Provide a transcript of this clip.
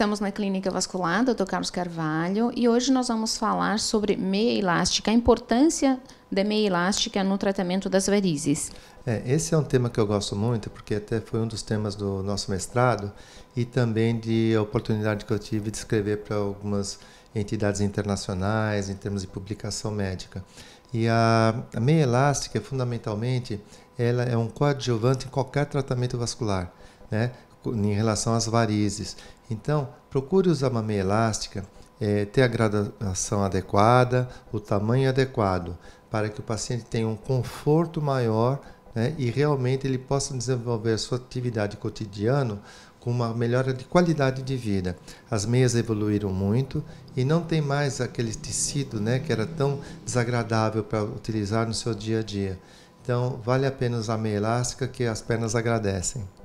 Estamos na Clínica Vascular, Dr. Carlos Carvalho, e hoje nós vamos falar sobre meia elástica, a importância da meia elástica no tratamento das varizes. É, esse é um tema que eu gosto muito, porque até foi um dos temas do nosso mestrado e também de oportunidade que eu tive de escrever para algumas entidades internacionais em termos de publicação médica. E a, a meia elástica, fundamentalmente, ela é um coadjuvante em qualquer tratamento vascular. Né? em relação às varizes. Então, procure usar uma meia elástica, é, ter a gradação adequada, o tamanho adequado, para que o paciente tenha um conforto maior né, e realmente ele possa desenvolver a sua atividade cotidiana com uma melhora de qualidade de vida. As meias evoluíram muito e não tem mais aquele tecido né, que era tão desagradável para utilizar no seu dia a dia. Então, vale a pena usar meia elástica que as pernas agradecem.